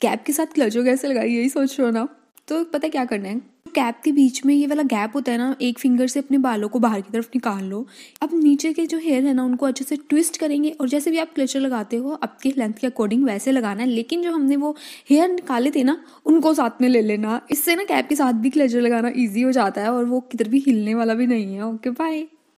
cap के साथ क्लचो कैसे लगाई यही सोच रहे हो ना तो पता क्या करना है कैप के बीच में ये वाला गैप होता है ना एक फिंगर से अपने बालों को बाहर की तरफ निकाल लो अब नीचे के जो हेयर है ना उनको अच्छे से ट्विस्ट करेंगे और जैसे भी आप क्लचर लगाते हो आपके लेंथ के अकॉर्डिंग वैसे लगाना है लेकिन जो हमने वो हेयर निकाले थे ना उनको साथ में ले लेना इससे ना कैप के साथ भी क्लचर लगाना ईजी हो जाता है और वो किधर भी हिलने वाला भी नहीं है ओके बाय